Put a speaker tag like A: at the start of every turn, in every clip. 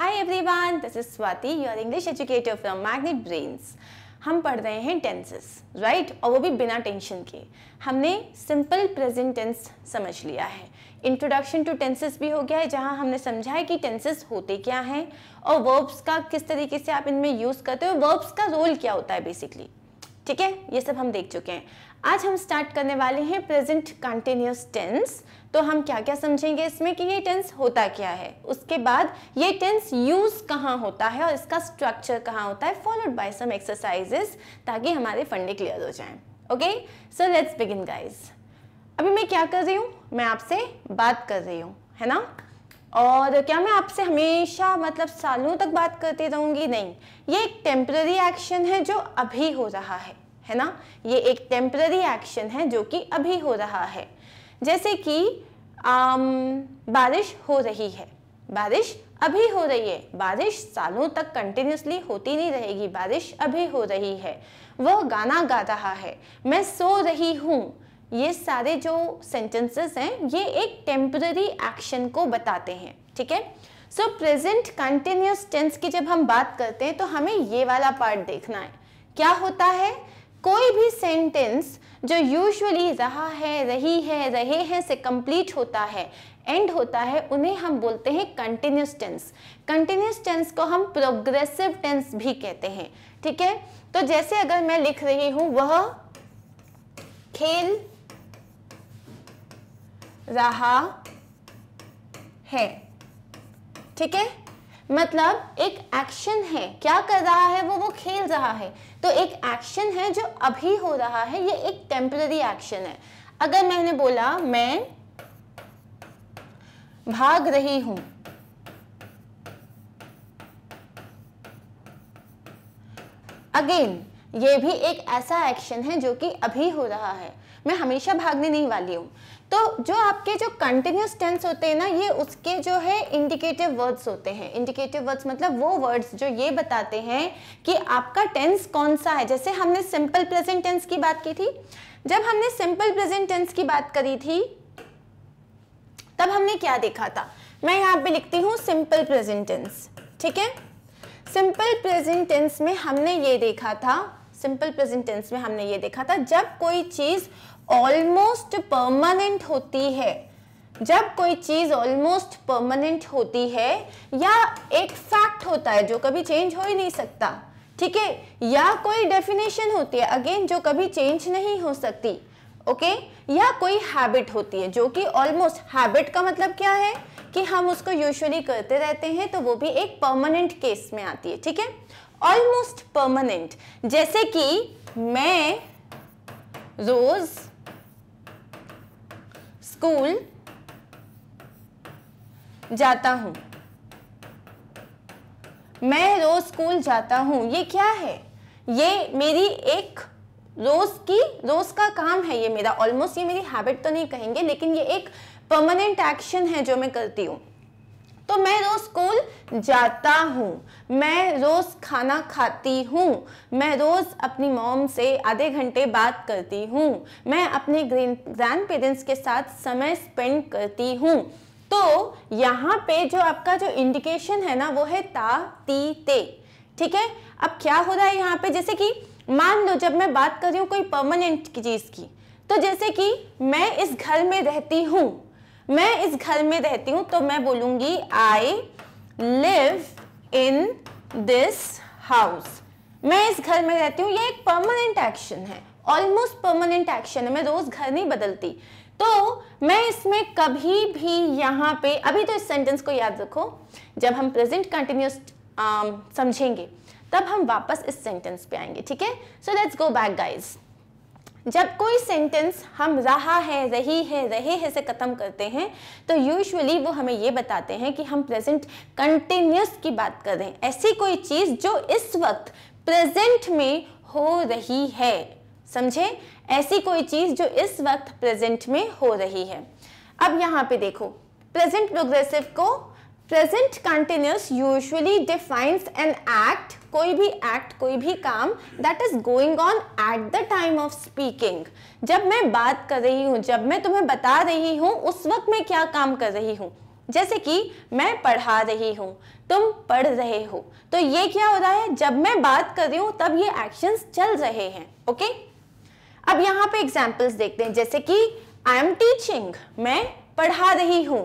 A: Every everyone this is Swati your English educator from Magnet Brains हम पढ़ रहे हैं टेंसेस राइट right? और वो भी बिना टेंशन के हमने सिंपल प्रेजेंट टेंस समझ लिया है इंट्रोडक्शन टू टेंसेस भी हो गया है जहाँ हमने समझा है कि टेंसेस होते क्या हैं और वर्ब्स का किस तरीके से आप इनमें यूज़ करते हो वर्ब्स का रोल क्या होता है बेसिकली ठीक है ये सब हम देख चुके हैं आज हम स्टार्ट करने वाले हैं प्रेजेंट कंटिन्यूस टेंस तो हम क्या क्या समझेंगे इसमें कि ये टेंस होता क्या है उसके बाद ये टेंस यूज़ कहाँ होता है और इसका स्ट्रक्चर कहाँ होता है फॉलोड बाय सम एक्सरसाइजेस ताकि हमारे फंडे क्लियर हो जाएं okay so let's begin guys अभी मैं क्या कर रही हूँ मैं आपसे बात कर रही हूँ है ना और क्या मैं आपसे हमेशा मतलब सालों तक बात करती रहूंगी नहीं ये एक टेम्प्ररी एक्शन है जो अभी हो रहा है है ना ये एक टेम्प्ररी एक्शन है जो कि अभी हो रहा है जैसे कि आम, बारिश हो रही है बारिश अभी हो रही है बारिश सालों तक कंटिन्यूसली होती नहीं रहेगी बारिश अभी हो रही है वह गाना गा रहा है मैं सो रही हूँ ये सारे जो सेंटेंसेस हैं ये एक टेम्पररी एक्शन को बताते हैं ठीक है सो प्रेजेंट कंटिन्यूस टेंस की जब हम बात करते हैं तो हमें ये वाला पार्ट देखना है क्या होता है कोई भी सेंटेंस जो यूजुअली रहा है रही है रहे हैं से कंप्लीट होता है एंड होता है उन्हें हम बोलते हैं कंटिन्यूस टेंस कंटिन्यूस टेंस को हम प्रोग्रेसिव टेंस भी कहते हैं ठीक है तो जैसे अगर मैं लिख रही हूं वह खेल रहा है ठीक है मतलब एक एक्शन है क्या कर रहा है वो वो खेल रहा है तो एक एक्शन है जो अभी हो रहा है ये एक टेम्पररी एक्शन है अगर मैंने बोला मैं भाग रही हूं अगेन ये भी एक ऐसा एक्शन है जो कि अभी हो रहा है मैं हमेशा भागने नहीं वाली हूँ तो जो आपके जो कंटिन्यूस टेंस होते हैं ना ये उसके जो है इंडिकेटिव वर्ड्स होते हैं इंडिकेटिव वर्ड्स मतलब वो वर्ड्स जो ये बताते हैं कि आपका टेंस कौन सा है जैसे हमने सिंपल प्रेजेंट टेंस की बात की थी जब हमने सिंपल प्रेजेंट टेंस की बात करी थी तब हमने क्या देखा था मैं यहाँ पे लिखती हूँ सिंपल प्रेजेंट टेंस ठीक है सिंपल प्रेजेंट टेंस में हमने ये देखा था सिंपल प्रेजेंट टेंस में हमने ये देखा था जब कोई चीज़ ऑलमोस्ट परमानेंट होती है जब कोई चीज़ ऑलमोस्ट परमानेंट होती है या एक फैक्ट होता है जो कभी चेंज हो ही नहीं सकता ठीक है या कोई डेफिनेशन होती है अगेन जो कभी चेंज नहीं हो सकती ओके okay? या कोई हैबिट होती है जो कि ऑलमोस्ट हैबिट का मतलब क्या है कि हम उसको यूजुअली करते रहते हैं तो वो भी एक परमानेंट केस में आती है ठीक है ऑलमोस्ट परमानेंट जैसे कि मैं रोज़ स्कूल जाता हूं मैं रोज स्कूल जाता हूं ये क्या है ये मेरी एक रोज की रोज का काम है ये मेरा ऑलमोस्ट ये मेरी हैबिट तो नहीं कहेंगे लेकिन ये एक परमानेंट एक्शन है जो मैं करती हूं तो मैं रोज़ स्कूल जाता हूँ मैं रोज़ खाना खाती हूँ मैं रोज़ अपनी मॉम से आधे घंटे बात करती हूँ मैं अपने ग्रैंड पेरेंट्स के साथ समय स्पेंड करती हूँ तो यहाँ पे जो आपका जो इंडिकेशन है ना वो है ता ती ते ठीक है अब क्या हो रहा है यहाँ पे जैसे कि मान लो जब मैं बात कर रही हूँ कोई परमानेंट चीज़ की तो जैसे कि मैं इस घर में रहती हूँ मैं इस घर में रहती हूं तो मैं बोलूंगी I live in this house मैं इस घर में रहती हूँ ये एक परमानेंट एक्शन है ऑलमोस्ट परमानेंट एक्शन है मैं रोज़ घर नहीं बदलती तो मैं इसमें कभी भी यहाँ पे अभी तो इस सेंटेंस को याद रखो जब हम प्रेजेंट कंटिन्यूस um, समझेंगे तब हम वापस इस सेंटेंस पे आएंगे ठीक है so let's go back guys जब कोई सेंटेंस हम रहा है रही है रहे है से ख़त्म करते हैं तो यूजुअली वो हमें ये बताते हैं कि हम प्रेजेंट कंटिन्यूस की बात कर रहे हैं ऐसी कोई चीज़ जो इस वक्त प्रेजेंट में हो रही है समझे ऐसी कोई चीज़ जो इस वक्त प्रेजेंट में हो रही है अब यहाँ पे देखो प्रेजेंट प्रोग्रेसिव को present continuous usually defines an act कोई भी एक्ट कोई भी काम that is going on at the time of speaking जब मैं बात कर रही हूँ जब मैं तुम्हें बता रही हूँ उस वक्त मैं क्या काम कर रही हूँ जैसे कि मैं पढ़ा रही हूँ तुम पढ़ रहे हो तो ये क्या हो रहा है जब मैं बात कर रही हूँ तब ये एक्शंस चल रहे हैं ओके अब यहाँ पे एग्जाम्पल्स देखते हैं जैसे कि आई एम टीचिंग मैं पढ़ा रही हूँ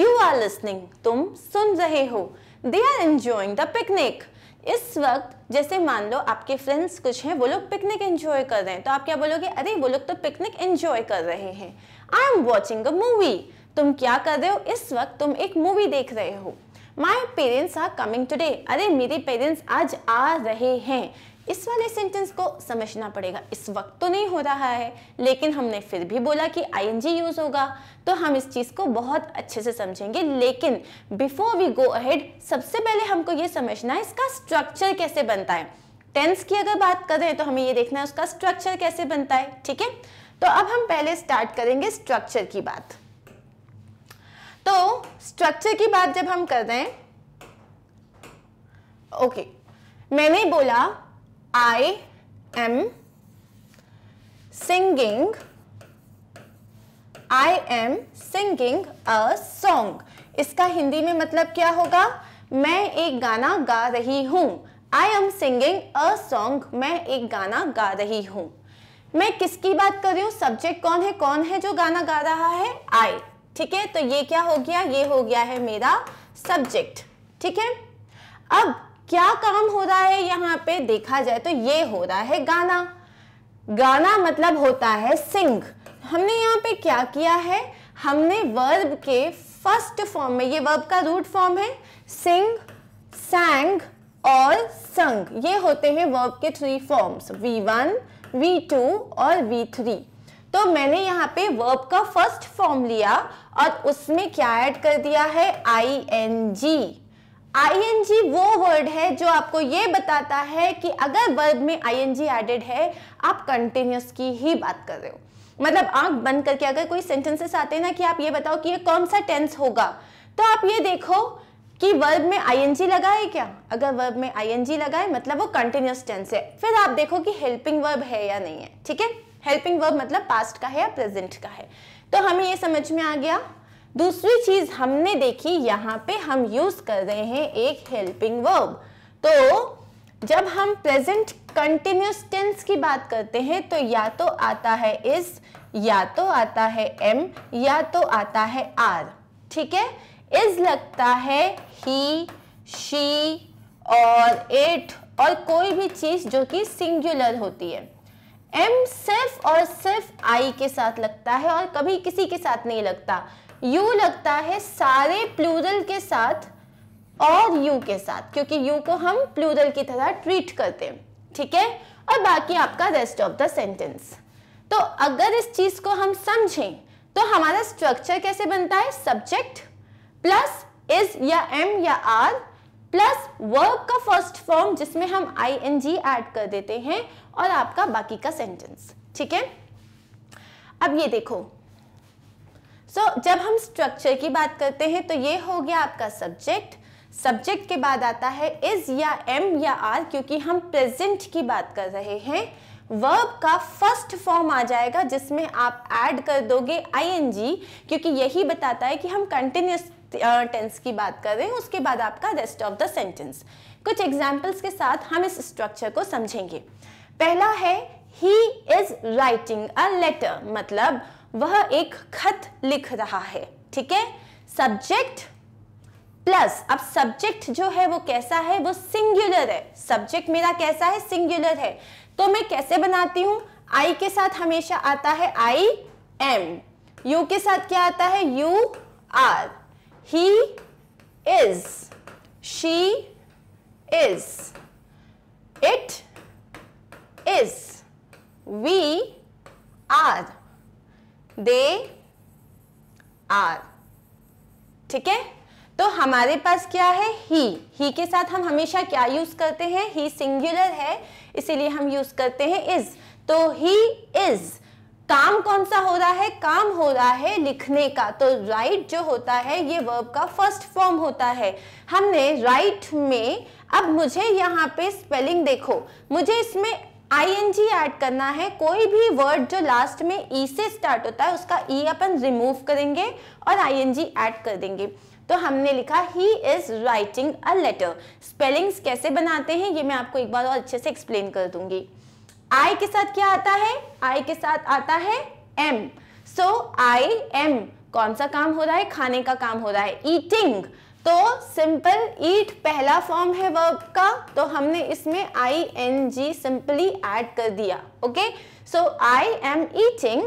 A: यू आर लिसनिंग तुम सुन रहे हो they are enjoying the picnic इस वक्त जैसे मान लो आपके फ्रेंड्स कुछ हैं वो लोग पिकनिक एंजॉय कर रहे हैं तो आप क्या बोलोगे अरे वो लोग तो पिकनिक एंजॉय कर रहे हैं I am watching a movie तुम क्या कर रहे हो इस वक्त तुम एक मूवी देख रहे हो my parents are coming today अरे मेरे पेरेंट्स आज आ रहे हैं इस वाले सेंटेंस को समझना पड़ेगा इस वक्त तो नहीं हो रहा है लेकिन हमने फिर भी बोला कि आईएनजी यूज होगा तो हम इस चीज़ को बहुत अच्छे से समझेंगे लेकिन बिफोर वी गो अहेड सबसे पहले हमको ये समझना है इसका स्ट्रक्चर कैसे बनता है टेंस की अगर बात करें तो हमें ये देखना है उसका स्ट्रक्चर कैसे बनता है ठीक है तो अब हम पहले स्टार्ट करेंगे स्ट्रक्चर की बात तो स्ट्रक्चर की बात जब हम कर रहे हैं ओके मैंने बोला I am singing I am singing a song. इसका हिंदी में मतलब क्या होगा मैं एक गाना गा रही हूं I am singing a song मैं एक गाना गा रही हूं मैं किसकी बात कर रही हूँ सब्जेक्ट कौन है कौन है जो गाना गा रहा है आई ठीक है तो ये क्या हो गया ये हो गया है मेरा सब्जेक्ट ठीक है अब क्या काम हो रहा है यहाँ पे देखा जाए तो ये हो रहा है गाना गाना मतलब होता है सिंग हमने यहाँ पे क्या किया है हमने वर्ब के फर्स्ट फॉर्म में ये वर्ब का रूट फॉर्म है सिंग सैंग और संग ये होते हैं वर्ब के three forms V one V two और वी थ्री तो मैंने यहाँ पे वर्ब का फर्स्ट फॉर्म लिया और उसमें क्या ऐड कर दिया है आई एन जी आईएनजी वो वर्ड है जो आपको ये बताता है कि अगर वर्ब में जी एडेड है आप कंटिन्यूस की ही बात कर रहे हो मतलब आंख बंद करके अगर कोई सेंटेंसेस आते हैं ना कि आप ये बताओ कि ये कौन सा टेंस होगा तो आप ये देखो कि वर्ब में आईएनजी लगा है क्या अगर वर्ब में आईएनजी लगा है मतलब वो कंटिन्यूस टेंस है फिर आप देखो कि हेल्पिंग वर्ब है या नहीं है ठीक है हेल्पिंग वर्ब मतलब पास्ट का है या प्रेजेंट का है तो हमें ये समझ में आ गया दूसरी चीज हमने देखी यहाँ पे हम यूज कर रहे हैं एक हेल्पिंग वर्ब तो जब हम प्रेजेंट कंटिन्यूस टेंस की बात करते हैं तो या तो आता है इस या तो आता है एम या तो आता है आर ठीक है इज लगता है ही शी और एट और कोई भी चीज़ जो कि सिंगुलर होती है एम सिर्फ और सिर्फ आई के साथ लगता है और कभी किसी के साथ नहीं लगता यू लगता है सारे प्लूरल के साथ और यू के साथ क्योंकि यू को हम प्लूरल की तरह ट्रीट करते हैं ठीक है और बाकी आपका रेस्ट ऑफ द सेंटेंस तो अगर इस चीज को हम समझें तो हमारा स्ट्रक्चर कैसे बनता है सब्जेक्ट प्लस इज या एम या आर प्लस वर्ब का फर्स्ट फॉर्म जिसमें हम आई एन जी एड कर देते हैं और आपका बाकी का सेंटेंस ठीक है अब ये देखो सो so, जब हम स्ट्रक्चर की बात करते हैं तो ये हो गया आपका सब्जेक्ट सब्जेक्ट के बाद आता है इज या एम या आर क्योंकि हम प्रेजेंट की बात कर रहे हैं वर्ब का फर्स्ट फॉर्म आ जाएगा जिसमें आप ऐड कर दोगे आईएनजी क्योंकि यही बताता है कि हम कंटिन्यूस टेंस की बात कर रहे हैं उसके बाद आपका रेस्ट ऑफ द सेंटेंस कुछ एग्जाम्पल्स के साथ हम इस स्ट्रक्चर को समझेंगे पहला है he is writing a letter मतलब वह एक खत लिख रहा है ठीक है सब्जेक्ट प्लस अब सब्जेक्ट जो है वो कैसा है वो सिंगुलर है सब्जेक्ट मेरा कैसा है सिंगुलर है तो मैं कैसे बनाती हूं आई के साथ हमेशा आता है आई एम यू के साथ क्या आता है you are he is she is it is we are they are ठीक है तो हमारे पास क्या है ही ही के साथ हम हमेशा क्या यूज करते हैं ही सिंगुलर है इसीलिए हम यूज करते हैं इज तो ही इज काम कौन सा हो रहा है काम हो रहा है लिखने का तो राइट जो होता है ये वर्ब का फर्स्ट फॉर्म होता है हमने राइट में अब मुझे यहाँ पे स्पेलिंग देखो मुझे इसमें आई ऐड करना है कोई भी वर्ड जो लास्ट में ई e से स्टार्ट होता है उसका ई e अपन रिमूव करेंगे और आई ऐड कर देंगे तो हमने लिखा he is writing a letter spellings कैसे बनाते हैं ये मैं आपको एक बार और अच्छे से एक्सप्लेन कर दूंगी आई के साथ क्या आता है आई के साथ आता है एम सो आई एम कौन सा काम हो रहा है खाने का काम हो रहा है ईटिंग तो सिंपल ईट पहला फॉर्म है वर्ब का तो हमने इसमें I N G simply add कर दिया okay so I am eating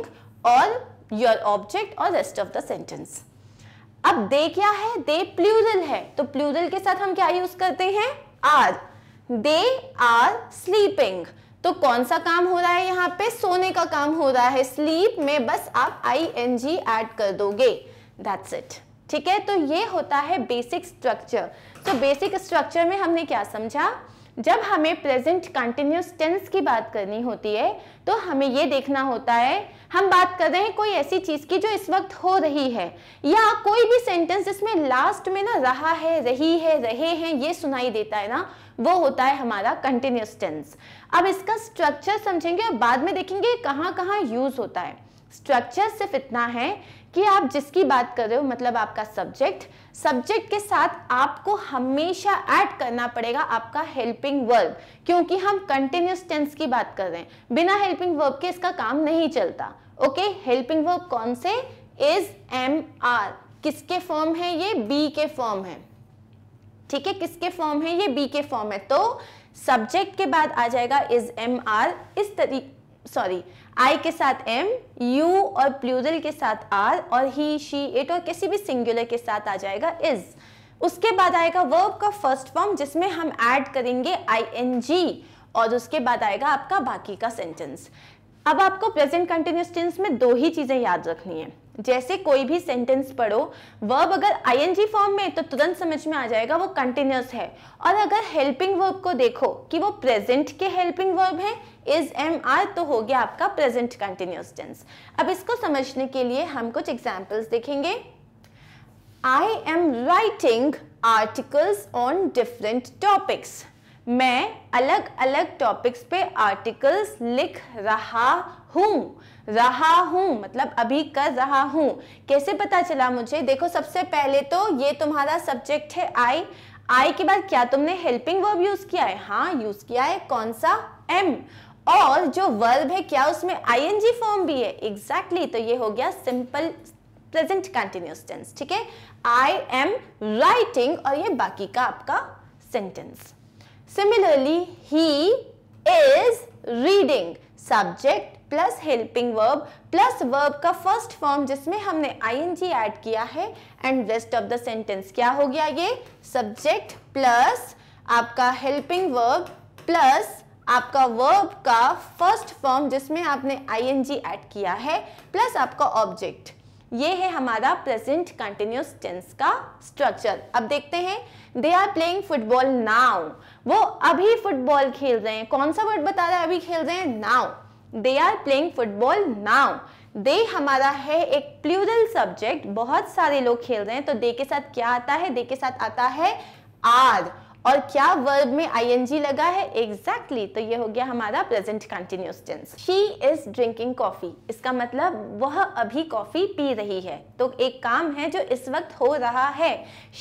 A: और योर ऑब्जेक्ट और रेस्ट ऑफ द सेंटेंस अब दे क्या है दे प्लूरल है तो प्लूरल के साथ हम क्या यूज करते हैं आर दे आर स्लीपिंग तो कौन सा काम हो रहा है यहाँ पे सोने का काम हो रहा है स्लीप में बस आप आई एन जी एड कर दोगे दैट्स इट ठीक है तो ये होता है बेसिक स्ट्रक्चर तो बेसिक स्ट्रक्चर में हमने क्या समझा जब हमें प्रेजेंट कंटिन्यूस टेंस की बात करनी होती है तो हमें ये देखना होता है हम बात कर रहे हैं कोई ऐसी चीज़ की जो इस वक्त हो रही है या कोई भी सेंटेंस जिसमें लास्ट में ना रहा है रही है रहे हैं ये सुनाई देता है ना वो होता है हमारा कंटिन्यूस टेंस अब इसका स्ट्रक्चर समझेंगे और बाद में देखेंगे कहाँ कहाँ यूज़ होता है स्ट्रक्चर सिर्फ इतना है कि आप जिसकी बात कर रहे हो मतलब आपका सब्जेक्ट सब्जेक्ट के साथ आपको हमेशा ऐड करना पड़ेगा आपका हेल्पिंग वर्ब क्योंकि हम कंटिन्यूस टेंस की बात कर रहे हैं बिना हेल्पिंग वर्ब के इसका काम नहीं चलता ओके हेल्पिंग वर्ब कौन से इज एम आर किसके फॉर्म है ये बी के फॉर्म है ठीक है किसके फॉर्म है ये बी के फॉर्म है तो सब्जेक्ट के बाद आ जाएगा इज एम आर इस तरीके सॉरी आई के साथ एम यू और प्लूरल के साथ आर और ही शी इट और किसी भी सिंगुलर के साथ आ जाएगा इज उसके बाद आएगा वर्ब का फर्स्ट फॉर्म जिसमें हम ऐड करेंगे आई एन जी और उसके बाद आएगा आपका बाकी का सेंटेंस अब आपको प्रेजेंट कंटिन्यूस टेंस में दो ही चीज़ें याद रखनी है जैसे कोई भी सेंटेंस पढ़ो वर्ब अगर आईएनजी फॉर्म में तो तुरंत समझ में आ जाएगा वो कंटिन्यूस है और अगर हेल्पिंग वर्ब को देखो कि वो प्रेजेंट के हेल्पिंग वर्ब है इज एम आर तो हो गया आपका प्रेजेंट कंटिन्यूस टेंस अब इसको समझने के लिए हम कुछ एग्जाम्पल्स देखेंगे I am writing articles on different topics मैं अलग अलग टॉपिक्स पे आर्टिकल्स लिख रहा हूं रहा हूं मतलब अभी कर रहा हूं कैसे पता चला मुझे देखो सबसे पहले तो ये तुम्हारा सब्जेक्ट है आई आई के बाद क्या तुमने हेल्पिंग वर्ब यूज किया है हाँ यूज किया है कौन सा एम और जो वर्ब है क्या उसमें आई एन जी फॉर्म भी है एग्जैक्टली exactly, तो ये हो गया सिंपल प्रेजेंट कंटिन्यूस टेंस ठीक है आई एम राइटिंग और ये बाकी का आपका sentence similarly he is reading subject plus helping verb plus verb का फर्स्ट फॉर्म जिसमें हमने आईएनजी ऐड किया है and rest of the sentence क्या हो गया ये सब्जेक्ट प्लस आपका हेल्पिंग वर्ब प्लस आपका वर्ब का फर्स्ट फॉर्म जिसमें आपने आईएनजी ऐड किया है प्लस आपका ऑब्जेक्ट ये है हमारा प्रेजेंट कंटिन्यूस टेंस का स्ट्रक्चर अब देखते हैं they are playing football now वो अभी फुटबॉल खेल रहे हैं कौन सा वर्ड बता रहे हैं अभी खेल रहे हैं now they are playing football now दे हमारा है एक प्लूरल सब्जेक्ट बहुत सारे लोग खेल रहे हैं तो दे के साथ क्या आता है दे के साथ आता है आर और क्या वर्ब में आईएनजी लगा है एग्जैक्टली exactly, तो ये हो गया हमारा present continuous tense she is drinking coffee इसका मतलब वह अभी कॉफी पी रही है तो एक काम है जो इस वक्त हो रहा है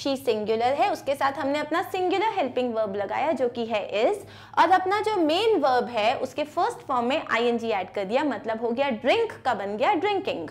A: शी सिंगुलर है उसके साथ हमने अपना सिंगुलर हेल्पिंग वर्ब लगाया जो कि है इज और अपना जो मेन वर्ब है उसके फर्स्ट फॉर्म में आई जी एड कर दिया मतलब हो गया ड्रिंक का बन गया drinking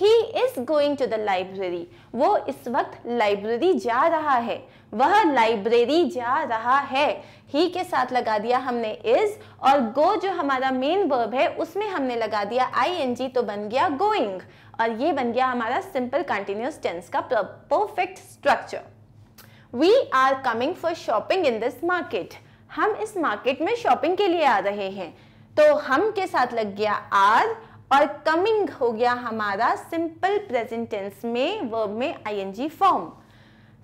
A: he is going to the library वो इस वक्त लाइब्रेरी जा रहा है वह लाइब्रेरी जा रहा है ही के साथ लगा दिया हमने इज और गो जो हमारा मेन वर्ब है उसमें हमने लगा दिया आई एन जी तो बन गया गोइंग और ये बन गया हमारा सिंपल कंटिन्यूस टेंस का perfect structure we are coming for shopping in this market हम इस मार्केट में शॉपिंग के लिए आ रहे हैं तो हम के साथ लग गया आर और कमिंग हो गया हमारा सिंपल प्रेजेंट टेंस में वर्ब में I N G form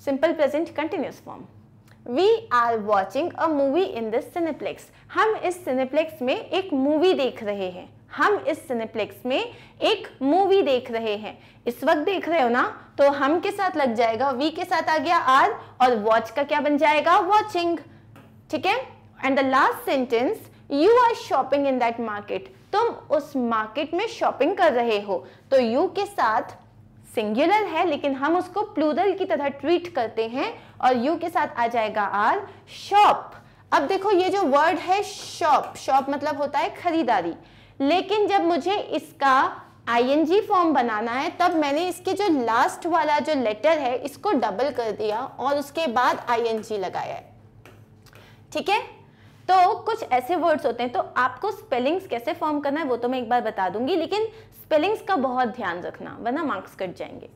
A: simple present continuous form we are watching a movie in this cineplex हम इस सिनेप्लेक्स में एक मूवी देख रहे हैं हम इस सिनेप्लेक्स में एक मूवी देख रहे हैं इस वक्त देख रहे हो ना तो हम के साथ लग जाएगा वी के साथ आ गया आर और वॉच का क्या बन जाएगा वॉचिंग ठीक है and the last sentence you are shopping in that market तुम उस मार्केट में शॉपिंग कर रहे हो तो यू के साथ सिंगुलर है लेकिन हम उसको प्लूरल की तरह ट्रीट करते हैं और यू के साथ आ जाएगा आर शॉप अब देखो ये जो वर्ड है शॉप शॉप मतलब होता है खरीदारी लेकिन जब मुझे इसका आई फॉर्म बनाना है तब मैंने इसके जो लास्ट वाला जो लेटर है इसको डबल कर दिया और उसके बाद आई लगाया ठीक है तो कुछ ऐसे वर्ड्स होते हैं तो आपको स्पेलिंग्स कैसे फॉर्म करना है वो तो मैं एक बार बता दूंगी लेकिन स्पेलिंग्स का बहुत ध्यान रखना वरना मार्क्स कट जाएंगे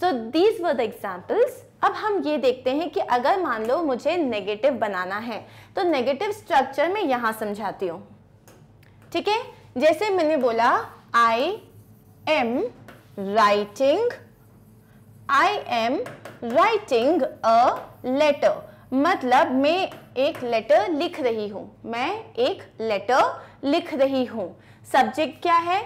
A: so these were the examples अब हम ये देखते हैं कि अगर मान लो मुझे नेगेटिव बनाना है तो नेगेटिव स्ट्रक्चर में यहां समझाती हूँ ठीक है जैसे मैंने बोला I am writing I am writing a letter मतलब मैं एक लेटर लिख रही हूं मैं एक लेटर लिख रही हूँ सब्जेक्ट क्या है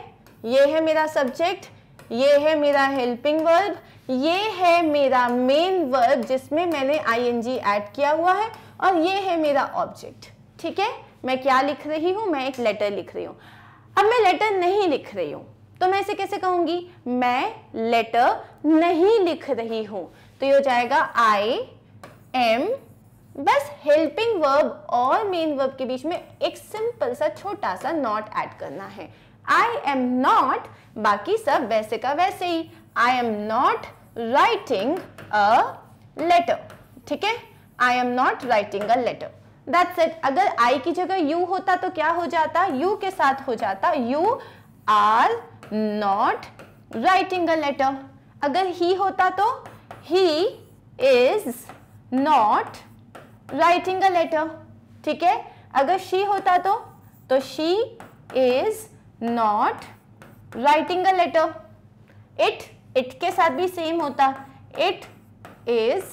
A: ये है मेरा सब्जेक्ट ये है मेरा हेल्पिंग वर्ब ये है मेरा मेन वर्ब जिसमें मैंने आईएनजी ऐड किया हुआ है और ये है मेरा ऑब्जेक्ट ठीक है मैं क्या लिख रही हूँ मैं एक लेटर लिख रही हूँ अब मैं लेटर नहीं लिख रही हूँ तो मैं इसे कैसे कहूंगी मैं लेटर नहीं लिख रही हूँ तो ये हो जाएगा आई एम बस हेल्पिंग वर्ब और मेन वर्ब के बीच में एक सिंपल सा छोटा सा नॉट ऐड करना है आई एम नॉट बाकी सब वैसे का वैसे ही I am not writing a letter ठीक है I am not writing a letter that's it अगर आई की जगह यू होता तो क्या हो जाता यू के साथ हो जाता you are not writing a letter अगर ही होता तो he is not writing a letter ठीक है अगर शी होता तो तो she is not writing a letter it it के साथ भी सेम होता it is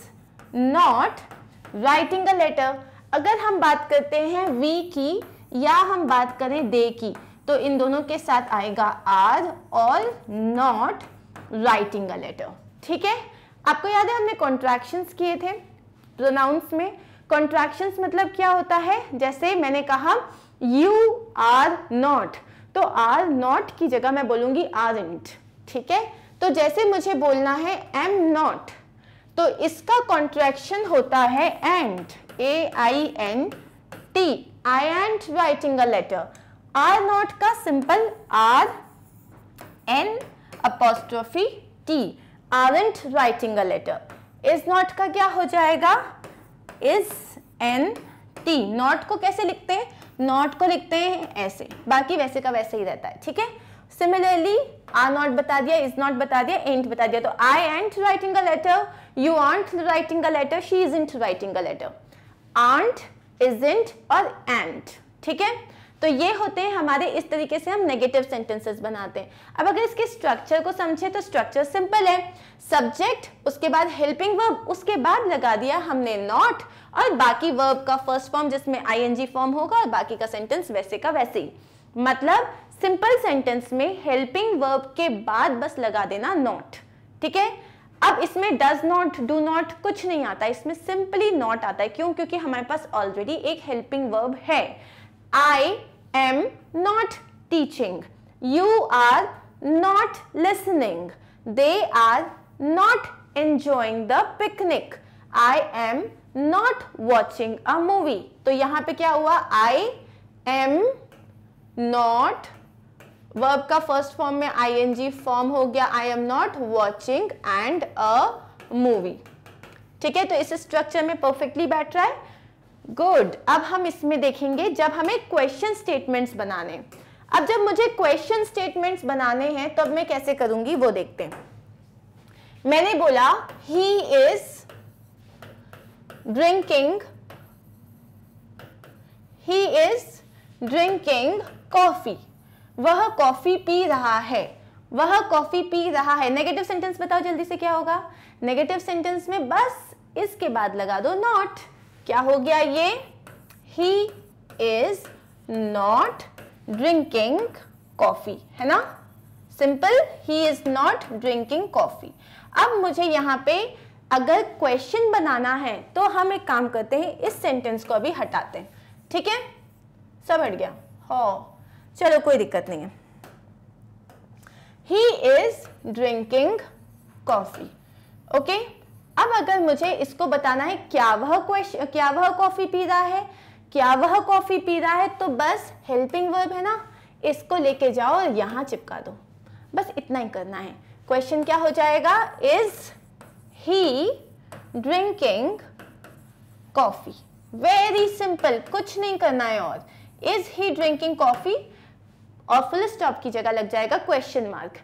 A: not writing a letter अगर हम बात करते हैं वी की या हम बात करें दे की तो इन दोनों के साथ आएगा आर और नॉट राइटिंग अ लेटर ठीक है आपको याद है हमने कॉन्ट्रैक्शंस किए थे प्रोनाउंस में कॉन्ट्रैक्शंस मतलब क्या होता है जैसे मैंने कहा यू आर नॉट तो आर नॉट की जगह मैं बोलूंगी आर इंट ठीक है तो जैसे मुझे बोलना है एम नॉट तो इसका कॉन्ट्रैक्शन होता है and A I N T I ain't writing a letter are not का simple R N apostrophe T aren't writing a letter is not का क्या हो जाएगा इज एन टी नॉट को कैसे लिखते हैं नॉट को लिखते हैं ऐसे बाकी वैसे का वैसे ही रहता है ठीक है सिमिलरली आ नॉट बता दिया इज नॉट बता दिया एंट बता दिया तो I ain't writing a letter you aren't writing a letter she is isn't writing a letter aren't is isn't और एंट ठीक है तो ये होते हैं हमारे इस तरीके से हम नेगेटिव सेंटेंसेस बनाते हैं अब अगर इसके स्ट्रक्चर को समझे तो स्ट्रक्चर सिंपल है सब्जेक्ट उसके बाद हेल्पिंग वर्ब उसके बाद लगा दिया हमने नॉट और बाकी वर्ब का फर्स्ट फॉर्म जिसमें आई जी फॉर्म होगा और बाकी का सेंटेंस वैसे का वैसे ही मतलब सिंपल सेंटेंस में हेल्पिंग वर्ब के बाद बस लगा देना नॉट ठीक है अब इसमें डज नॉट डू नॉट कुछ नहीं आता इसमें सिंपली नॉट आता है क्यों क्योंकि हमारे पास ऑलरेडी एक हेल्पिंग वर्ब है I am not teaching you are not listening they are not enjoying the picnic I am not watching a movie तो यहां पे क्या हुआ आई एम नॉट वर्ब का फर्स्ट फॉर्म में आई एन जी फॉर्म हो गया I am not watching and a movie ठीक है तो इस स्ट्रक्चर में परफेक्टली बैठ रहा है गुड अब हम इसमें देखेंगे जब हमें क्वेश्चन स्टेटमेंट्स बनाने अब जब मुझे क्वेश्चन स्टेटमेंट्स बनाने हैं तब मैं कैसे करूंगी वो देखते हैं मैंने बोला he is drinking he is drinking coffee वह कॉफी पी रहा है वह कॉफी पी रहा है नेगेटिव सेंटेंस बताओ जल्दी से क्या होगा नेगेटिव सेंटेंस में बस इसके बाद लगा दो नॉट क्या हो गया ये he is not drinking coffee है ना simple he is not drinking coffee अब मुझे यहां पे अगर क्वेश्चन बनाना है तो हम एक काम करते हैं इस सेंटेंस को अभी हटाते हैं ठीक है सब हट गया हो हाँ। चलो कोई दिक्कत नहीं है he is drinking coffee okay अब अगर मुझे इसको बताना है क्या वह क्वेश्चन क्या वह कॉफी पी रहा है क्या वह कॉफी पी रहा है तो बस हेल्पिंग वर्ब है ना इसको लेके जाओ और यहां चिपका दो बस इतना ही करना है क्वेश्चन क्या हो जाएगा is he drinking coffee very simple कुछ नहीं करना है और इज ही ड्रिंकिंग कॉफी और फुल स्टॉप की जगह लग जाएगा क्वेश्चन मार्क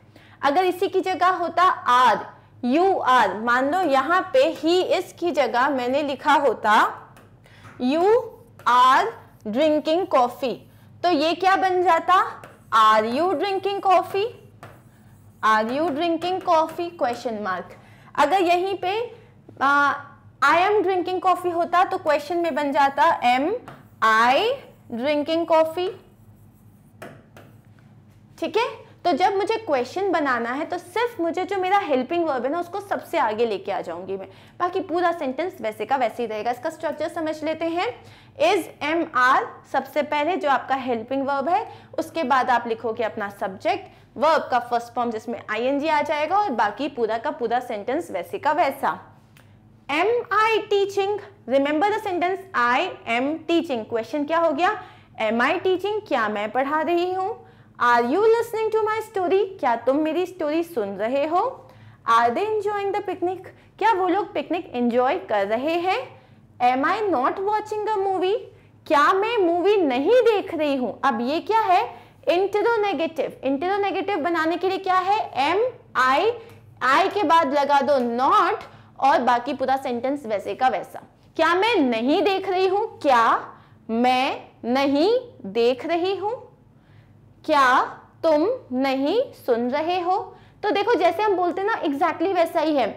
A: अगर इसी की जगह होता आर यू आर मान लो यहां पे ही इस की जगह मैंने लिखा होता यू आर ड्रिंकिंग कॉफी तो ये क्या बन जाता are you drinking coffee are you drinking coffee question mark अगर यहीं पे आई एम ड्रिंकिंग कॉफ़ी होता तो क्वेश्चन में बन जाता एम आई ड्रिंकिंग कॉफ़ी ठीक है तो जब मुझे क्वेश्चन बनाना है तो सिर्फ मुझे जो मेरा हेल्पिंग वर्ब है ना उसको सबसे आगे लेके आ जाऊंगी मैं बाकी पूरा सेंटेंस वैसे का वैसे ही रहेगा इसका स्ट्रक्चर समझ लेते हैं इज एम आर सबसे पहले जो आपका हेल्पिंग वर्ब है उसके बाद आप लिखोगे अपना सब्जेक्ट वर्ब का फर्स्ट फॉर्म जिसमें आईएनजी आ जाएगा और बाकी पूरा का पूरा सेंटेंस वैसे का वैसा am I teaching remember the sentence I am teaching question क्या हो गया एम आई टीचिंग क्या मैं पढ़ा रही हूँ are you listening to my story क्या तुम मेरी स्टोरी सुन रहे हो are they enjoying the picnic क्या वो लोग पिकनिक इंजॉय कर रहे हैं am I not watching a movie क्या मैं मूवी नहीं देख रही हूँ अब ये क्या है इंटेरोनेगेटिव इंटेरोनेगेटिव बनाने के लिए क्या है एम आई आई के बाद लगा दो नॉट और बाकी पूरा सेंटेंस वैसे का वैसा क्या मैं नहीं देख रही हूं क्या मैं नहीं देख रही हूं क्या तुम नहीं सुन रहे हो तो देखो जैसे हम बोलते हैं ना एग्जैक्टली exactly वैसा ही है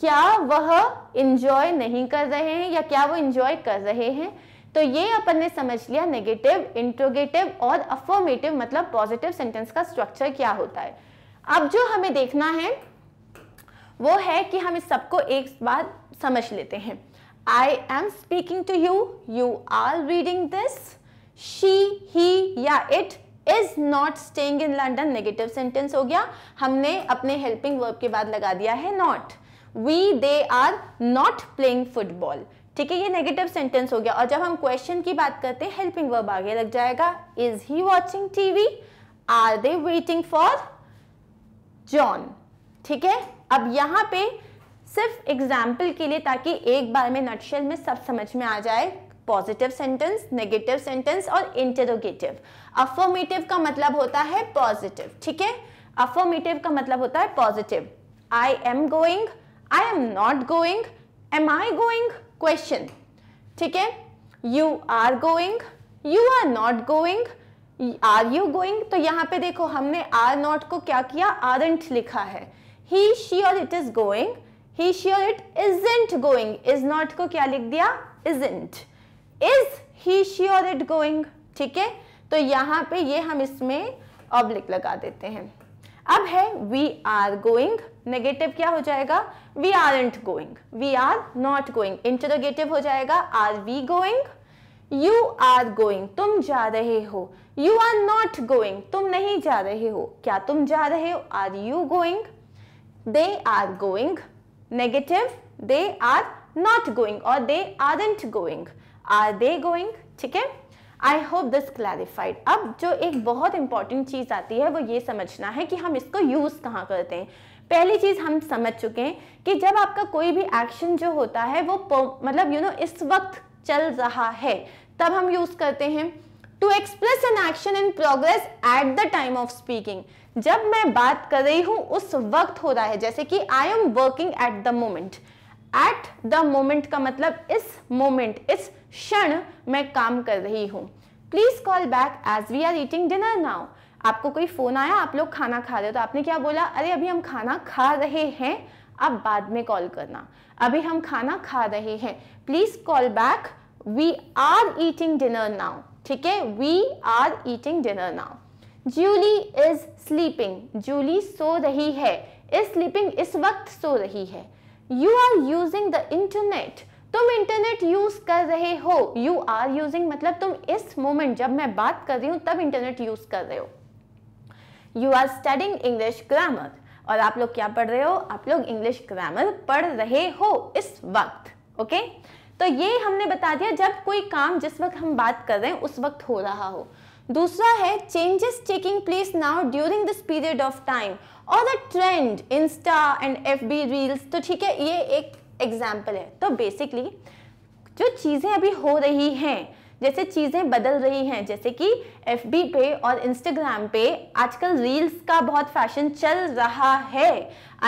A: क्या वह इंजॉय नहीं कर रहे हैं या क्या वो इंजॉय कर रहे हैं तो ये अपन ने समझ लिया नेगेटिव इंट्रोगेटिव और अफॉर्मेटिव मतलब पॉजिटिव सेंटेंस का स्ट्रक्चर क्या होता है अब जो हमें देखना है वो है कि हम इस सबको एक बार समझ लेते हैं I am speaking to you you are reading this she he या it is not staying in London negative sentence हो गया हमने अपने हेल्पिंग वर्ब के बाद लगा दिया है not we they are not playing football ठीक है ये नेगेटिव सेंटेंस हो गया और जब हम क्वेश्चन की बात करते हैं हेल्पिंग वर्ब आगे लग जाएगा is he watching TV are they waiting for John ठीक है अब यहां पे सिर्फ एग्जाम्पल के लिए ताकि एक बार में नटशेल में सब समझ में आ जाए पॉजिटिव सेंटेंस नेगेटिव सेंटेंस और इंटरोगेटिव अफॉर्मेटिव का मतलब होता है पॉजिटिव ठीक है अफॉर्मेटिव का मतलब होता है positive I am going I am not going am I going question ठीक है you are going you are not going are you going तो यहां पे देखो हमने आर नॉट को क्या किया आरंट लिखा है he she it is going he she it it isn't going is not को क्या लिख दिया isn't is he she it going ठीक है तो यहां पे ये हम इसमें ऑब्लिक लगा देते हैं अब है वी आर गोइंग नेगेटिव क्या हो जाएगा we are isn't going we are not going interrogative हो जाएगा are we going you are going तुम जा रहे हो यू आर नॉट गोइंग तुम नहीं जा रहे हो क्या तुम जा रहे हो are you going they are going negative they are not going और they are isn't going are they going ठीक है आई होप दिस क्लैरिफाइड अब जो एक बहुत इंपॉर्टेंट चीज़ आती है वो ये समझना है कि हम इसको यूज़ कहाँ करते हैं पहली चीज़ हम समझ चुके हैं कि जब आपका कोई भी एक्शन जो होता है वो मतलब यू you नो know, इस वक्त चल रहा है तब हम यूज़ करते हैं to express an action in progress at the time of speaking जब मैं बात कर रही हूँ उस वक्त हो रहा है जैसे कि I am working at the moment at the moment का मतलब इस मोमेंट इस क्षण मैं काम कर रही हूँ please call back as we are eating dinner now आपको कोई फ़ोन आया आप लोग खाना खा रहे हो तो आपने क्या बोला अरे अभी हम खाना खा रहे हैं अब बाद में कॉल करना अभी हम खाना खा रहे हैं please call back we are eating dinner now ठीक है we are eating dinner now Julie is sleeping Julie सो रही है इज स्लीपिंग इस वक्त सो रही है you are using the internet तुम इंटरनेट यूज कर रहे हो यू आर यूजिंग मतलब तुम इस मोमेंट जब मैं बात कर रही हूं तब इंटरनेट यूज कर रहे हो you are studying English grammar और आप लोग क्या पढ़ रहे हो आप लोग इंग्लिश ग्रामर पढ़ रहे हो इस वक्त ओके तो ये हमने बता दिया जब कोई काम जिस वक्त हम बात कर रहे हैं उस वक्त हो रहा हो दूसरा है changes taking place now during this period of time और the trend Insta and F B reels तो ठीक है ये एक एग्जाम्पल है तो बेसिकली जो चीज़ें अभी हो रही हैं जैसे चीज़ें बदल रही हैं जैसे कि एफ बी पे और इंस्टाग्राम पे आजकल रील्स का बहुत फैशन चल रहा है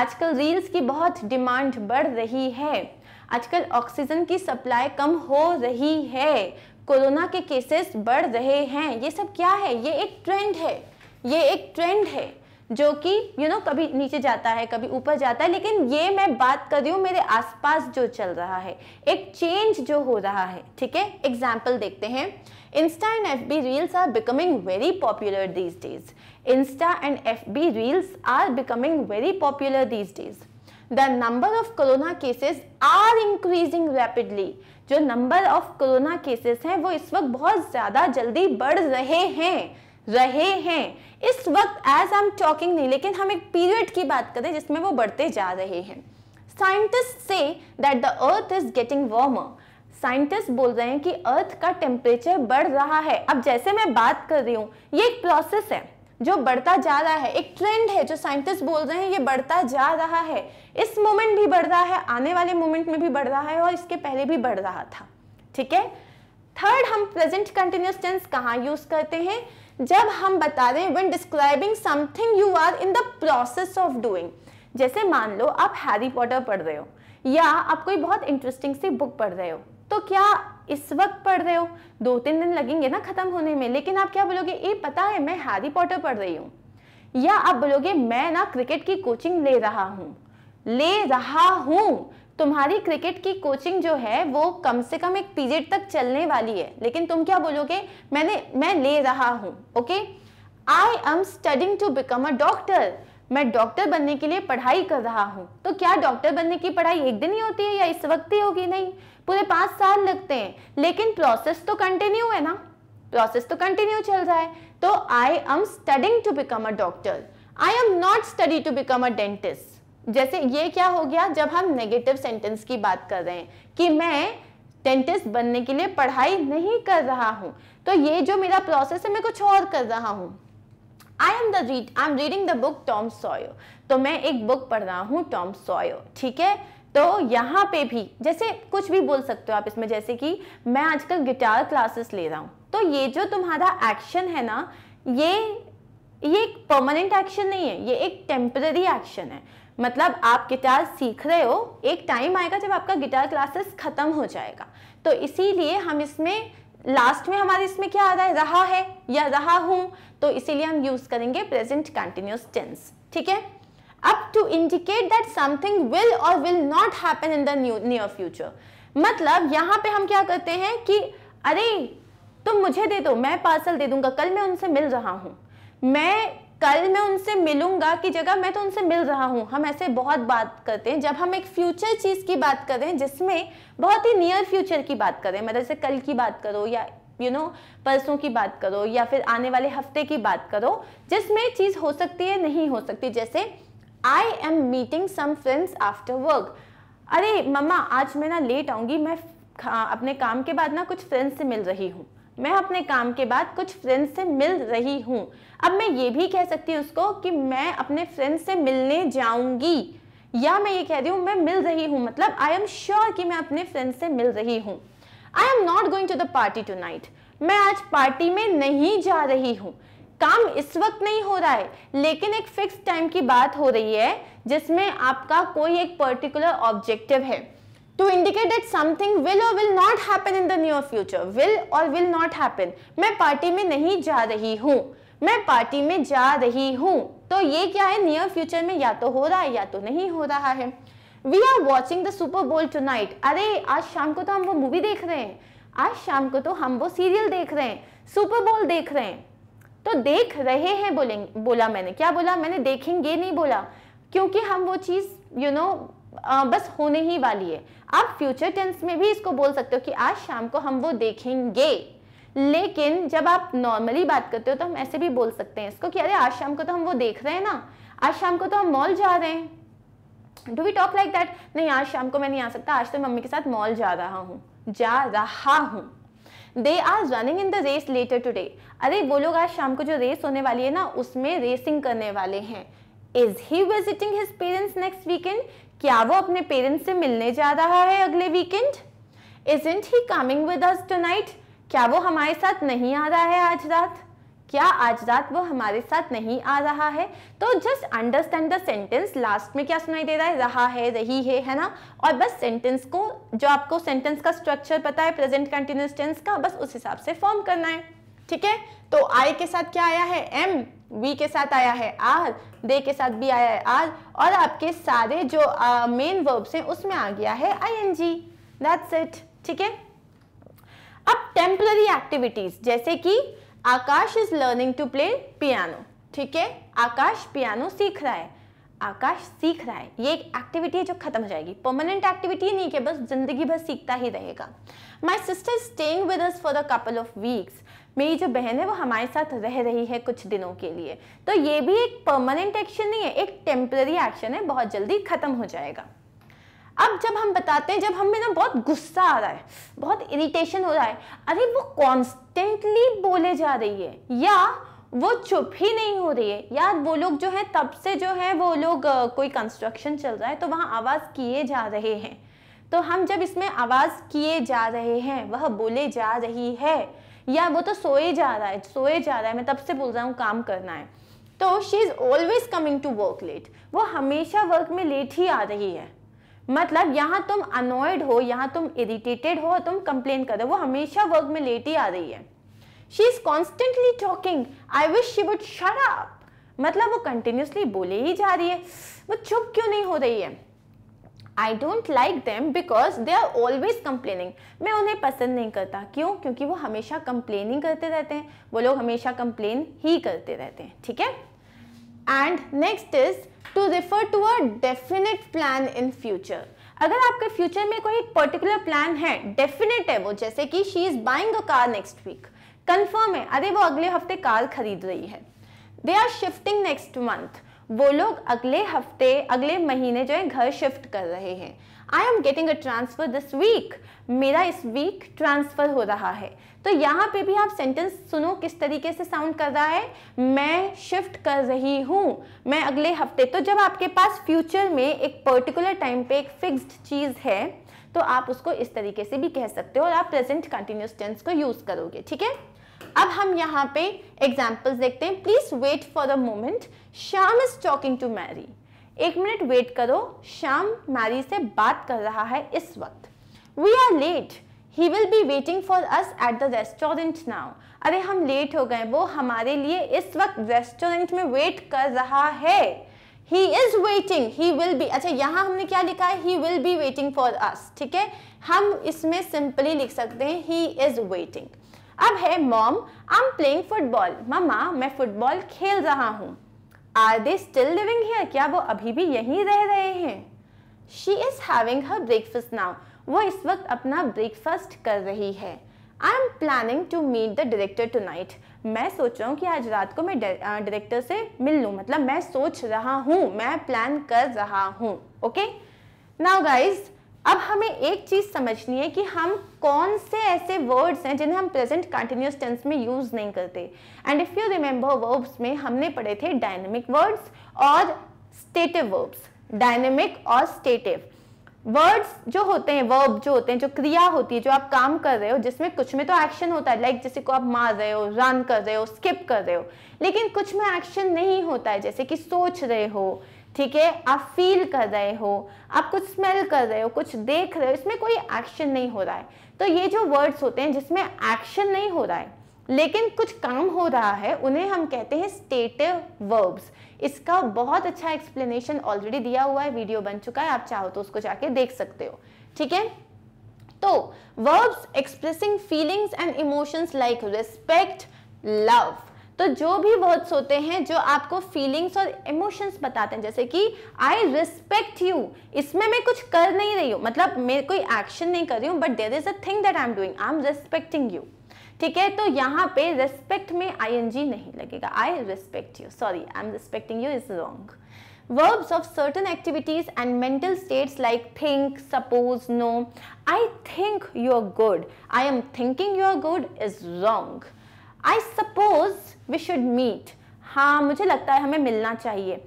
A: आजकल रील्स की बहुत डिमांड बढ़ रही है आजकल ऑक्सीजन की सप्लाई कम हो रही है कोरोना के केसेस बढ़ रहे हैं ये सब क्या है ये एक ट्रेंड है ये एक ट्रेंड है जो कि यू नो कभी नीचे जाता है कभी ऊपर जाता है लेकिन ये मैं बात कर रही हूँ मेरे आसपास जो चल रहा है एक चेंज जो हो रहा है ठीक है एग्जाम्पल देखते हैं Insta and F B reels are becoming very popular these days Insta and F B reels are becoming very popular these days the number of corona cases are increasing rapidly जो number of corona cases हैं वो इस वक्त बहुत ज़्यादा जल्दी बढ़ रहे हैं रहे हैं इस वक्त एज आई एम टॉकिंग नहीं लेकिन हम एक पीरियड की बात करें जिसमें वो बढ़ते जा रहे हैं scientist say that the earth is getting warmer scientist बोल रहे हैं कि अर्थ का टेम्परेचर बढ़ रहा है अब जैसे मैं बात कर रही हूँ ये एक प्रोसेस है जो बढ़ता जा रहा है एक ट्रेंड है जो साइंटिस्ट बोल रहे हैं ये बढ़ता जा रहा है इस मोमेंट भी बढ़ रहा है आने वाले मोमेंट में भी बढ़ रहा है और इसके पहले भी बढ़ रहा था ठीक है थर्ड हम प्रेजेंट कंटिन्यूस टेंस कहाँ यूज करते हैं जब हम बता रहे हैं when describing something you are in the process of doing जैसे मान लो आप हैरी पॉटर पढ़ रहे हो या आप कोई बहुत इंटरेस्टिंग सी बुक पढ़ रहे हो तो क्या इस वक्त पढ़ रहे हो दो तीन दिन लगेंगे ना ख़त्म होने में लेकिन आप क्या बोलोगे ये पता है मैं हैरी पॉटर पढ़ रही हूँ या आप बोलोगे मैं ना क्रिकेट की कोचिंग ले रहा हूँ ले रहा हूँ तुम्हारी क्रिकेट की कोचिंग जो है वो कम से कम एक पीरियड तक चलने वाली है लेकिन तुम क्या बोलोगे मैंने मैं ले रहा हूँ okay I am studying to become a doctor मैं डॉक्टर बनने के लिए पढ़ाई कर रहा हूँ तो क्या डॉक्टर बनने की पढ़ाई एक दिन ही होती है या इस वक्त ही होगी नहीं पूरे पांच साल लगते हैं लेकिन प्रोसेस तो कंटिन्यू है ना प्रोसेस तो कंटिन्यू चल रहा है तो I am studying to become a doctor I am not study to become a dentist जैसे ये क्या हो गया जब हम नेगेटिव सेंटेंस की बात कर रहे हैं कि मैं डेंटिस्ट बनने के लिए पढ़ाई नहीं कर रहा हूँ तो ये जो मेरा प्रोसेस है मैं कुछ और कर रहा हूँ I am the read I am reading the book Tom Sawyer तो मैं एक बुक पढ़ रहा हूं टॉम सॉयो ठीक है तो यहाँ पे भी जैसे कुछ भी बोल सकते हो आप इसमें जैसे कि मैं आजकल गिटार क्लासेस ले रहा हूँ तो ये जो तुम्हारा एक्शन है ना ये ये एक परमानेंट एक्शन नहीं है ये एक टेम्पररी एक्शन है मतलब आप गिटार सीख रहे हो एक टाइम आएगा जब आपका गिटार क्लासेस ख़त्म हो जाएगा तो इसीलिए हम इसमें लास्ट में हमारे इसमें क्या आ रहा है रहा है या रहा हूं तो इसीलिए हम यूज़ करेंगे प्रेजेंट कंटिन्यूस टेंस ठीक है up to indicate that something will और will not happen in the near future मतलब यहाँ पे हम क्या करते हैं कि अरे तुम मुझे दे दो मैं पार्सल दे दूंगा कल मैं उनसे मिल रहा हूँ मैं कल मैं उनसे मिलूंगा की जगह मैं तो उनसे मिल रहा हूँ हम ऐसे बहुत बात करते हैं जब हम एक फ्यूचर चीज़ की बात करें जिसमें बहुत ही नियर फ्यूचर की बात करें मतलब जैसे कल की बात करो या यू नो परसों की बात करो या फिर आने वाले हफ्ते की बात करो जिसमें चीज़ हो सकती है नहीं हो सकती जैसे I am meeting some friends after work अरे मम्मा आज मैं ना लेट आऊंगी मैं अपने काम के बाद ना कुछ फ्रेंड्स से मिल रही हूँ मैं अपने काम के बाद कुछ फ्रेंड्स से मिल रही हूँ अब मैं ये भी कह सकती हूँ उसको कि मैं अपने फ्रेंड्स से मिलने जाऊंगी या मैं ये कह रही हूँ मैं मिल रही हूँ मतलब आई एम श्योर कि मैं अपने फ्रेंड से मिल रही हूँ I am not going to the party tonight मैं आज पार्टी में नहीं जा रही हूँ काम इस वक्त नहीं हो रहा है लेकिन एक फिक्स टाइम की बात हो रही है जिसमें आपका कोई एक पर्टिकुलर ऑब्जेक्टिव है to indicate that something will or will not happen in the near future will or will not happen मैं पार्टी में नहीं जा रही हूँ मैं पार्टी में जा रही हूँ तो ये क्या है नियर फ्यूचर में या तो हो रहा है या तो नहीं हो रहा है we are watching the super bowl too अरे आज शाम को तो हम वो मूवी देख रहे हैं आज शाम को तो हम वो सीरियल देख रहे हैं सुपर बोल देख रहे हैं तो देख रहे हैं बोलेंगे बोला मैंने क्या बोला मैंने देखेंगे नहीं बोला क्योंकि हम वो चीज़ यू you नो know, बस होने ही वाली है आप फ्यूचर टेंस में भी इसको बोल सकते हो कि आज शाम को हम वो देखेंगे लेकिन जब आप नॉर्मली बात करते हो तो हम ऐसे भी बोल सकते हैं इसको कि अरे आज शाम को तो हम वो देख रहे हैं ना आज शाम को तो हम मॉल जा रहे हैं do we talk like that नहीं आज शाम को मैं नहीं आ सकता आज तो मम्मी के साथ मॉल जा रहा हूँ जा रहा हूँ they are running in the race later today अरे वो लोग आज शाम को जो रेस होने वाली है ना उसमें रेसिंग करने वाले हैं is he visiting his parents next weekend क्या वो अपने पेरेंट्स से मिलने जा रहा है अगले weekend is isn't he coming with us tonight क्या वो हमारे साथ नहीं आ रहा है आज रात क्या आज रात वो हमारे साथ नहीं आ रहा है तो just understand the sentence last में क्या सुनाई दे रहा है रहा है रही है है ना और बस सेंटेंस को जो आपको सेंटेंस का स्ट्रक्चर पता है प्रेजेंट कंटिन्यूस टेंस का बस उस हिसाब से फॉर्म करना है ठीक है तो आई के साथ क्या आया है एम वी के साथ आया है आर दे के साथ भी आया है आर और आपके सारे जो मेन वर्ब्स हैं उसमें आ गया है I N G that's it ठीक है अब टेम्पररी एक्टिविटीज जैसे कि Akash is learning to play piano ठीक है आकाश पियानो सीख रहा है आकाश सीख रहा है ये एक एक्टिविटी है जो खत्म हो जाएगी परमानेंट एक्टिविटी नहीं कि बस जिंदगी भर सीखता ही रहेगा my sister staying with us for a couple of weeks मेरी जो बहन है वो हमारे साथ रह रही है कुछ दिनों के लिए तो ये भी एक परमानेंट एक्शन नहीं है एक टेम्पररी एक्शन है बहुत जल्दी ख़त्म हो जाएगा अब जब हम बताते हैं जब हमें ना बहुत गुस्सा आ रहा है बहुत इरिटेशन हो रहा है अरे वो कॉन्स्टेंटली बोले जा रही है या वो चुप ही नहीं हो रही है यार वो लोग जो है तब से जो है वो लोग कोई कंस्ट्रक्शन चल रहा है तो वहाँ आवाज़ किए जा रहे हैं तो हम जब इसमें आवाज़ किए जा रहे हैं वह बोले जा रही है या वो तो सोए जा रहा है सोए जा रहा है मैं तब से बोल रहा हूँ काम करना है तो she is always coming to work late वो हमेशा वर्क में लेट ही आ रही है मतलब यहाँ तुम अनोयड हो यहाँ तुम इरिटेटेड हो तुम कंप्लेन कर रहे हो वो हमेशा वर्क में लेट ही आ रही है she is constantly talking I wish she would shut up मतलब वो कंटिन्यूसली बोले ही जा रही है वो चुप क्यों नहीं हो रही है I don't like them because they are always complaining मैं उन्हें पसंद नहीं करता क्यों क्योंकि वो हमेशा कंप्लेनिंग करते रहते हैं वो लोग हमेशा कंप्लेन ही करते रहते हैं ठीक है and next is to refer to a definite plan in future अगर आपके फ्यूचर में कोई पर्टिकुलर प्लान है डेफिनेट है वो जैसे कि she is buying a car next week confirm है अरे वो अगले हफ्ते कार खरीद रही है they are shifting next month वो लोग अगले हफ्ते अगले महीने जो है घर शिफ्ट कर रहे हैं I am getting a transfer this week मेरा इस वीक ट्रांसफ़र हो रहा है तो यहाँ पे भी आप सेंटेंस सुनो किस तरीके से साउंड कर रहा है मैं शिफ्ट कर रही हूँ मैं अगले हफ्ते तो जब आपके पास फ्यूचर में एक पर्टिकुलर टाइम पे एक फिक्स्ड चीज़ है तो आप उसको इस तरीके से भी कह सकते हो और आप प्रेजेंट कंटिन्यूस टेंस को यूज़ करोगे ठीक है अब हम यहाँ पे एग्जाम्पल देखते हैं please wait for the moment Shyam is talking to Mary एक मिनट वेट करो श्याम मैरी से बात कर रहा है इस वक्त we are late he will be waiting for us at the restaurant now अरे हम लेट हो गए वो हमारे लिए इस वक्त रेस्टोरेंट में वेट कर रहा है He is waiting. He will be. अच्छा यहाँ हमने क्या लिखा है He will be waiting for us. ठीक है हम इसमें सिंपली लिख सकते हैं ही इज वेटिंग अब है mom I am playing football मम्मा मैं फुटबॉल खेल रहा हूँ are they still living here क्या वो अभी भी यहीं रह रहे हैं she is having her breakfast now वो इस वक्त अपना ब्रेकफास्ट कर रही है I am planning to meet the director tonight मैं सोच रहा हूँ कि आज रात को मैं डायरेक्टर से मिल लूँ मतलब मैं सोच रहा हूँ मैं प्लान कर रहा हूँ ओके नाउ गाइज़ अब हमें एक चीज़ समझनी है कि हम कौन से ऐसे वर्ड्स हैं जिन्हें हम प्रेजेंट कंटिन्यूस टेंस में यूज़ नहीं करते and if you remember verbs में हमने पढ़े थे डायनेमिक वर्ड्स और स्टेटिव वर्ब्स डायनेमिक और स्टेटिव वर्ड्स जो होते हैं वर्ब जो होते हैं जो क्रिया होती है जो आप काम कर रहे हो जिसमें कुछ में तो एक्शन होता है लाइक like जैसे को आप मार रहे हो रन कर रहे हो स्किप कर रहे हो लेकिन कुछ में एक्शन नहीं होता है जैसे कि सोच रहे हो ठीक है आप फील कर रहे हो आप कुछ स्मेल कर रहे हो कुछ देख रहे हो इसमें कोई एक्शन नहीं हो रहा है तो ये जो वर्ड्स होते हैं जिसमें एक्शन नहीं हो रहा है लेकिन कुछ काम हो रहा है उन्हें हम कहते हैं स्टेटिव वर्ब्स इसका बहुत अच्छा एक्सप्लेनेशन ऑलरेडी दिया हुआ है वीडियो बन चुका है आप चाहो तो उसको जाके देख सकते हो ठीक है तो verbs expressing feelings and emotions like respect love तो जो भी वर्ड्स होते हैं जो आपको फीलिंग्स और इमोशंस बताते हैं जैसे कि आई रिस्पेक्ट यू इसमें मैं कुछ कर नहीं रही हूँ मतलब मैं कोई एक्शन नहीं कर रही हूँ but there is a thing that I am doing I am respecting you ठीक है तो यहाँ पे रेस्पेक्ट में आई नहीं लगेगा I respect you sorry I am respecting you is wrong certain activities and mental states like think suppose no I think you are good I am thinking you are good is wrong I suppose we should meet हाँ मुझे लगता है हमें मिलना चाहिए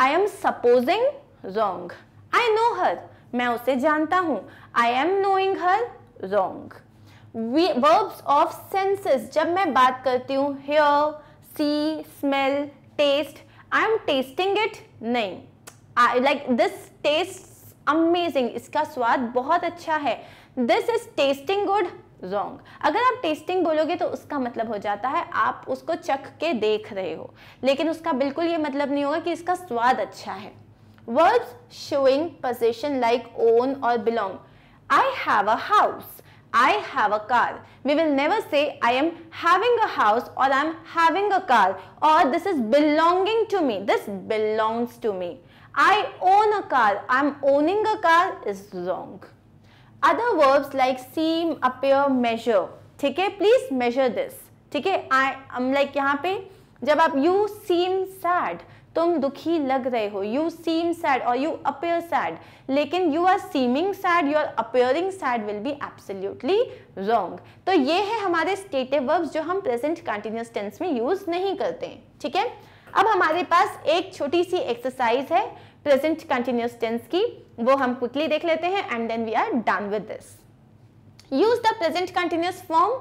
A: I am supposing wrong I know her मैं उसे जानता हूँ I am knowing her wrong verbs of senses जब मैं बात करती हूँ hear see smell taste I am tasting it नहीं लाइक दिस टेस्ट अमेजिंग इसका स्वाद बहुत अच्छा है this is tasting good wrong अगर आप टेस्टिंग बोलोगे तो उसका मतलब हो जाता है आप उसको चख के देख रहे हो लेकिन उसका बिल्कुल ये मतलब नहीं होगा कि इसका स्वाद अच्छा है words showing position like own और belong I have a house I have a car we will never say I am having a house और I am having a car और this is belonging to me this belongs to me I own a car I am owning a car is wrong other verbs like seem appear measure ठीक है please measure this ठीक है I am like यहाँ पे जब आप you seem sad तुम दुखी लग रहे हो यू सीम सैड और यू अपेयर सैड लेकिन you are seeming sad you are appearing sad will be absolutely wrong तो ये है हमारे स्टेटिव वर्ब्स जो हम प्रेजेंट कंटिन्यूस टेंस में यूज नहीं करते ठीक है अब हमारे पास एक छोटी सी एक्सरसाइज है प्रेजेंट कंटिन्यूस टेंस की वो हम क्विकली देख लेते हैं and then we are done with this use the present continuous form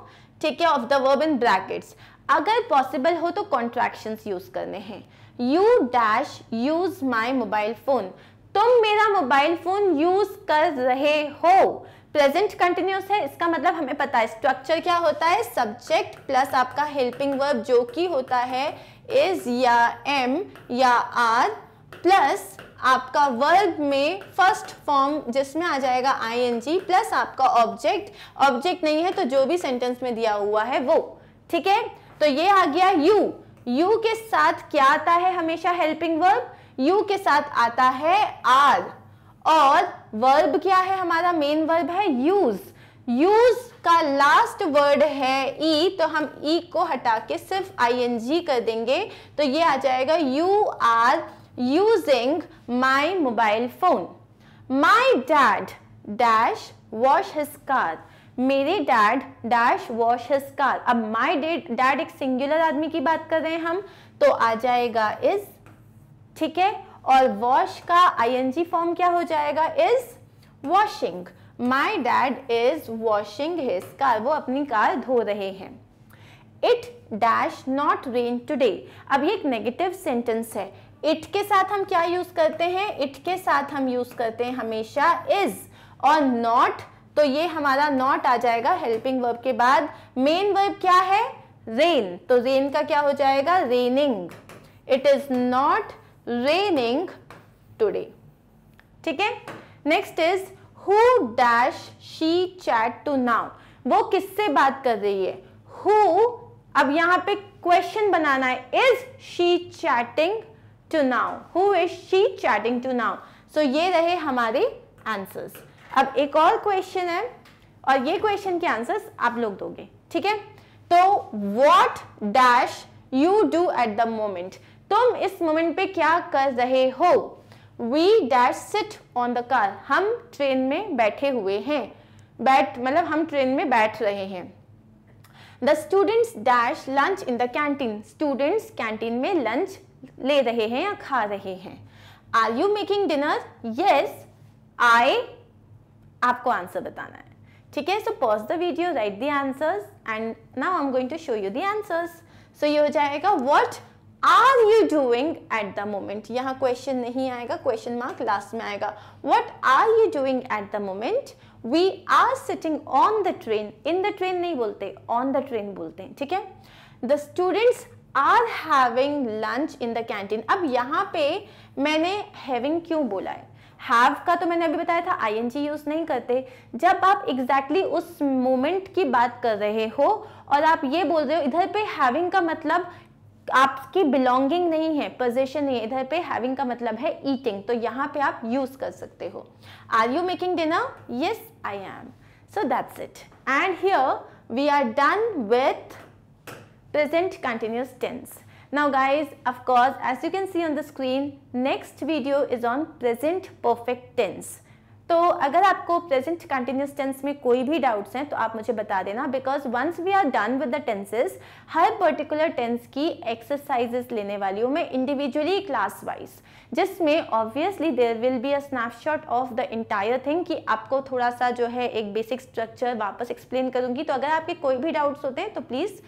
A: take care of the verb in brackets अगर पॉसिबल हो तो कॉन्ट्रैक्शंस यूज करने हैं you dash use my mobile phone तुम मेरा मोबाइल फोन यूज कर रहे हो प्रेजेंट कंटिन्यूस है इसका मतलब हमें पता है स्ट्रक्चर क्या होता है सब्जेक्ट प्लस आपका हेल्पिंग वर्ब जो कि होता है इज या एम या आर प्लस आपका वर्ब में फर्स्ट फॉर्म जिसमें आ जाएगा आईएनजी प्लस आपका ऑब्जेक्ट ऑब्जेक्ट नहीं है तो जो भी सेंटेंस में दिया हुआ है वो ठीक है तो ये आ गया यू यू के साथ क्या आता है हमेशा हेल्पिंग वर्ब यू के साथ आता है आर और वर्ब क्या है हमारा मेन वर्ब है यूज यूज का लास्ट वर्ड है ई e, तो हम ई e को हटा के सिर्फ आई एन जी कर देंगे तो ये आ जाएगा you are using my mobile phone. My dad dash wash his car. मेरे dad dash wash his car अब माय डैड एक सिंगुलर आदमी की बात कर रहे हैं हम तो आ जाएगा इज ठीक है और वॉश का आईएनजी फॉर्म क्या हो जाएगा is washing my dad is washing his car वो अपनी कार धो रहे हैं it dash not rain today अब ये एक नेगेटिव सेंटेंस है इट के साथ हम क्या यूज करते हैं इट के साथ हम यूज करते हैं हमेशा इज और नॉट तो ये हमारा नॉट आ जाएगा हेल्पिंग वर्ब के बाद मेन वर्ब क्या है रेन तो रेन का क्या हो जाएगा raining it is not raining today ठीक है next is who dash she chat to now वो किससे बात कर रही है हु अब यहां पे क्वेश्चन बनाना है is she chatting to now who is she chatting to now so ये रहे हमारे आंसर्स अब एक और क्वेश्चन है और ये क्वेश्चन के आंसर्स आप लोग दोगे ठीक है तो what dash you do at the moment तुम इस मोमेंट पे क्या कर रहे हो we dash sit on the car हम ट्रेन में बैठे हुए हैं बैठ मतलब हम ट्रेन में बैठ रहे हैं the students dash lunch in the canteen students canteen में लंच ले रहे हैं या खा रहे हैं are you making dinner yes I आपको आंसर बताना है ठीक है so pause the video write the answers and now I am going to show you the answers so ये हो जाएगा what are you doing at the moment यहाँ question नहीं आएगा क्वेश्चन मार्क लास्ट में आएगा what are you doing at the moment we are sitting on the train in the train नहीं बोलते ऑन द ट्रेन बोलते हैं ठीक है the students are having lunch in the canteen अब यहाँ पे मैंने हैविंग क्यों बोला है हैव का तो मैंने अभी बताया था आई एन जी यूज़ नहीं करते जब आप एग्जैक्टली exactly उस मोमेंट की बात कर रहे हो और आप ये बोल रहे हो इधर पे हैविंग का मतलब आपकी बिलोंगिंग नहीं है पोजिशन नहीं है इधर पे हैविंग का मतलब है ईटिंग तो यहाँ पे आप यूज़ कर सकते हो are you making dinner yes I am so that's it and here we are done with present continuous tense. Now guys, of course, as you can see on the screen, next video is on present perfect tense. तो अगर आपको present continuous tense में कोई भी doubts हैं तो आप मुझे बता देना because once we are done with the tenses हर पर्टिकुलर टेंस की एक्सरसाइजेस लेने वाली हूँ मैं इंडिविजुअली क्लास वाइज जिसमें obviously there will be a snapshot of the entire thing कि आपको थोड़ा सा जो है एक बेसिक स्ट्रक्चर वापस एक्सप्लेन करूंगी तो अगर आपके कोई भी डाउट्स होते हैं तो प्लीज़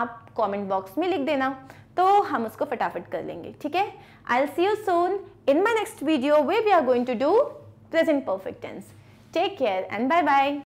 A: आप कमेंट बॉक्स में लिख देना तो हम उसको फटाफट कर लेंगे ठीक है I see you soon in my next video way we are going to do present perfect tense take care and bye bye